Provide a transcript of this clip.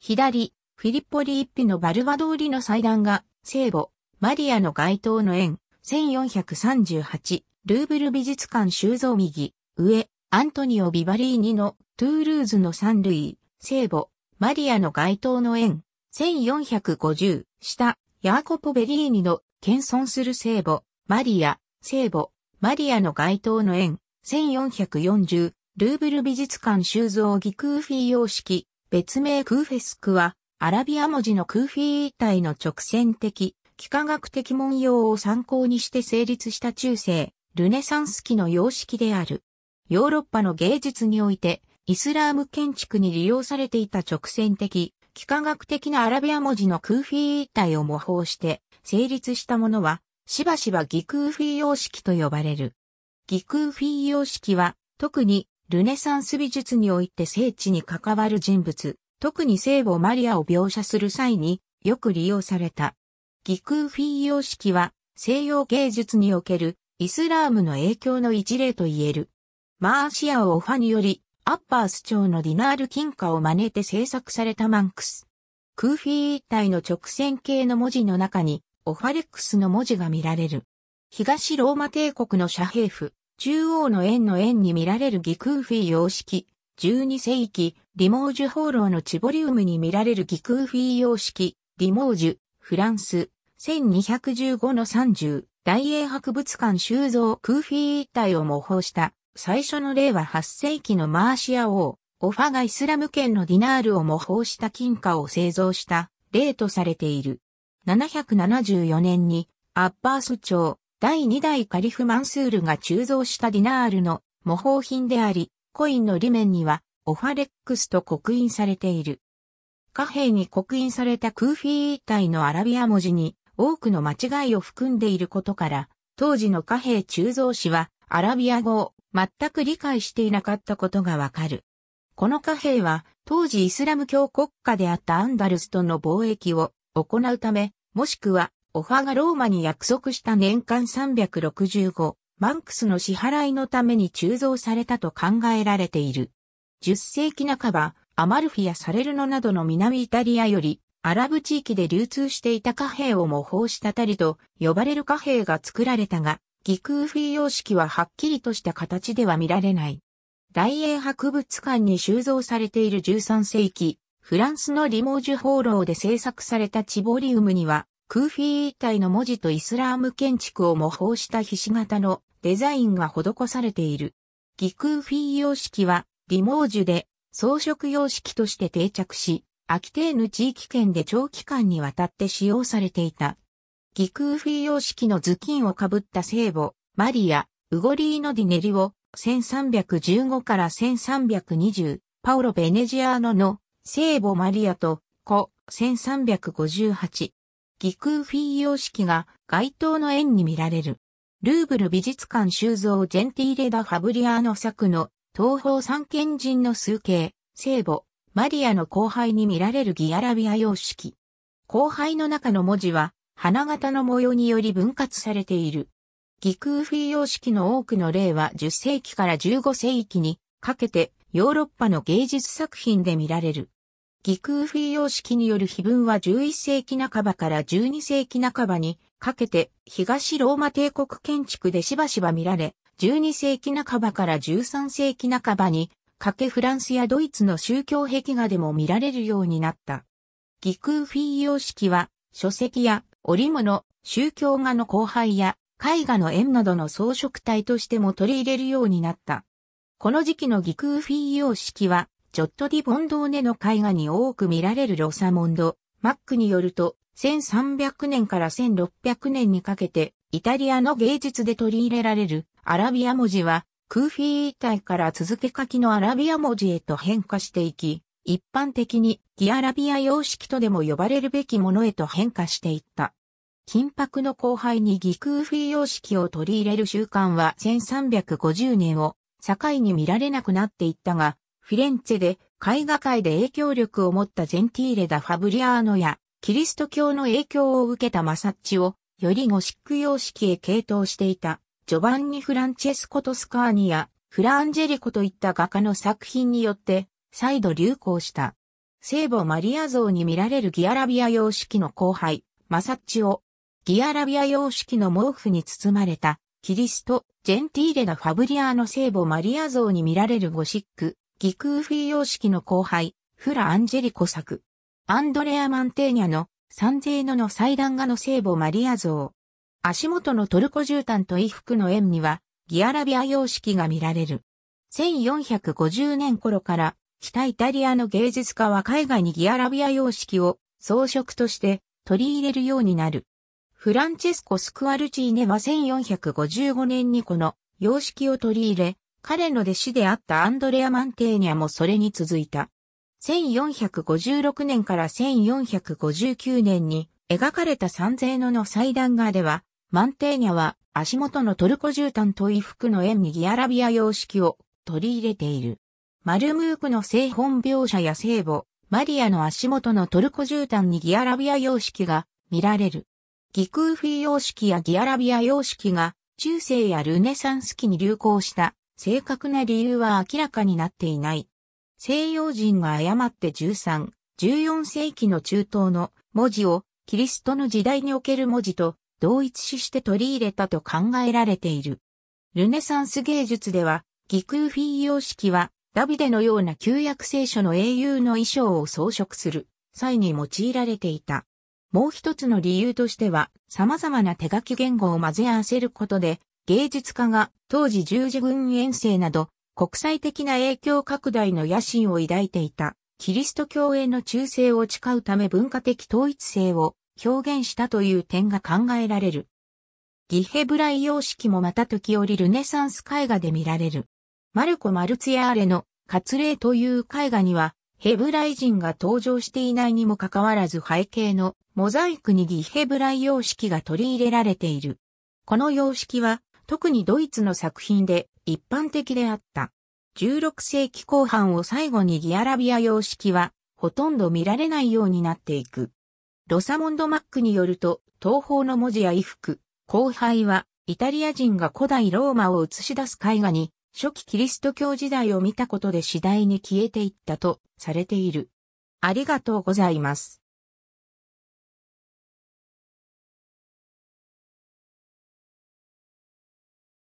左、フィリッポリ一ピのバルバ通りの祭壇が、聖母、マリアの街頭の円、1438、ルーブル美術館収蔵右、上、アントニオ・ビバリーニの、トゥールーズの三類、聖母、マリアの街頭の円、1450、下、ヤーコポ・ベリーニの、謙遜する聖母、マリア、聖母、マリアの街頭の円、1440、ルーブル美術館収蔵義空フィー様式、別名クーフェスクは、アラビア文字のクーフィー体の直線的、幾何学的文様を参考にして成立した中世、ルネサンス期の様式である。ヨーロッパの芸術において、イスラーム建築に利用されていた直線的、幾何学的なアラビア文字のクーフィー体を模倣して成立したものは、しばしばギクーフィー様式と呼ばれる。ギクーフィー様式は、特にルネサンス美術において聖地に関わる人物、特に聖母マリアを描写する際によく利用された。ギクーフィー様式は西洋芸術におけるイスラームの影響の一例と言える。マーシアをオファによりアッパース町のディナール金貨を真似て制作されたマンクス。クーフィー一体の直線形の文字の中にオファレックスの文字が見られる。東ローマ帝国の遮蔽府、中央の円の円に見られるギクーフィー様式、12世紀、リモージュ放浪のチボリウムに見られるギクーフィー様式、リモージュ、フランス、1215の30、大英博物館収蔵クーフィー一体を模倣した、最初の例は8世紀のマーシア王、オファがイスラム圏のディナールを模倣した金貨を製造した例とされている。774年にアッバース朝、第2代カリフ・マンスールが鋳造したディナールの模倣品であり、コインの裏面にはオファレックスと刻印されている。貨幣に刻印されたクーフィー体のアラビア文字に多くの間違いを含んでいることから、当時の貨幣鋳造師はアラビア語を全く理解していなかったことがわかる。この貨幣は当時イスラム教国家であったアンダルスとの貿易を行うため、もしくはオファがローマに約束した年間365マンクスの支払いのために鋳造されたと考えられている。10世紀半ば、アマルフィやサレルノなどの南イタリアより、アラブ地域で流通していた貨幣を模倣したたりと呼ばれる貨幣が作られたが、義空フィ様式ははっきりとした形では見られない。大英博物館に収蔵されている13世紀、フランスのリモージュ放浪で制作されたチボリウムには、クーフィー体の文字とイスラーム建築を模倣した菱形のデザインが施されている。ギクーフィー様式は、リモージュで装飾様式として定着し、アキテーヌ地域圏で長期間にわたって使用されていた。ギクーフィー様式の頭巾をかぶった聖母、マリア、ウゴリーノ・ディネリを1315から1320、パオロ・ベネジアーノの聖母マリアと、子1358、ギクーフィー様式が街頭の円に見られる。ルーブル美術館収蔵ジェンティーレ・ダ・ファブリアーノ作の東方三賢人の数形、聖母、マリアの後輩に見られるギアラビア様式。後輩の中の文字は花形の模様により分割されている。ギクーフィー様式の多くの例は10世紀から15世紀にかけてヨーロッパの芸術作品で見られる。義空フィー様式による碑文は11世紀半ばから12世紀半ばにかけて東ローマ帝国建築でしばしば見られ、12世紀半ばから13世紀半ばにかけフランスやドイツの宗教壁画でも見られるようになった。義空フィー様式は書籍や織物、宗教画の後輩や絵画の縁などの装飾体としても取り入れるようになった。この時期の義空フィー様式はジョット・ディ・ボンドーネの絵画に多く見られるロサモンド・マックによると、1300年から1600年にかけて、イタリアの芸術で取り入れられるアラビア文字は、クーフィー体から続け書きのアラビア文字へと変化していき、一般的にギアラビア様式とでも呼ばれるべきものへと変化していった。金箔の後輩にギクーフィー様式を取り入れる習慣は1350年を境に見られなくなっていったが、フィレンツェで絵画界で影響力を持ったジェンティーレ・ダ・ファブリアーノやキリスト教の影響を受けたマサッチをよりゴシック様式へ傾倒していたジョバンニ・フランチェスコ・トスカーニやフランジェリコといった画家の作品によって再度流行した。聖母マリア像に見られるギアラビア様式の後輩、マサッチをギアラビア様式の毛布に包まれたキリスト、ジェンティーレ・ダ・ファブリアーノ聖母マリア像に見られるゴシックギクーフィー様式の後輩、フラ・アンジェリコ作。アンドレア・マンテーニャの、サンゼーノの祭壇画の聖母マリア像。足元のトルコ絨毯と衣服の円には、ギアラビア様式が見られる。1450年頃から、北イタリアの芸術家は海外にギアラビア様式を装飾として取り入れるようになる。フランチェスコ・スクワルチーネは1455年にこの様式を取り入れ、彼の弟子であったアンドレア・マンテーニャもそれに続いた。1456年から1459年に描かれた三世野の祭壇画では、マンテーニャは足元のトルコ絨毯と衣服の円にギアラビア様式を取り入れている。マルムークの製本描写や聖母、マリアの足元のトルコ絨毯にギアラビア様式が見られる。ギクーフィー様式やギアラビア様式が中世やルネサンス期に流行した正確な理由は明らかになっていない。西洋人が誤って13、14世紀の中東の文字をキリストの時代における文字と同一視して取り入れたと考えられている。ルネサンス芸術では、ギクーフィー様式は、ダビデのような旧約聖書の英雄の衣装を装飾する際に用いられていた。もう一つの理由としては、様々な手書き言語を混ぜ合わせることで、芸術家が当時十字軍遠征など国際的な影響拡大の野心を抱いていたキリスト教への忠誠を誓うため文化的統一性を表現したという点が考えられる。ギヘブライ様式もまた時折ルネサンス絵画で見られる。マルコ・マルツヤーレの活例という絵画にはヘブライ人が登場していないにもかかわらず背景のモザイクにギヘブライ様式が取り入れられている。この様式は特にドイツの作品で一般的であった。16世紀後半を最後にギアラビア様式はほとんど見られないようになっていく。ロサモンド・マックによると、東方の文字や衣服、後輩は、イタリア人が古代ローマを映し出す絵画に、初期キリスト教時代を見たことで次第に消えていったとされている。ありがとうございます。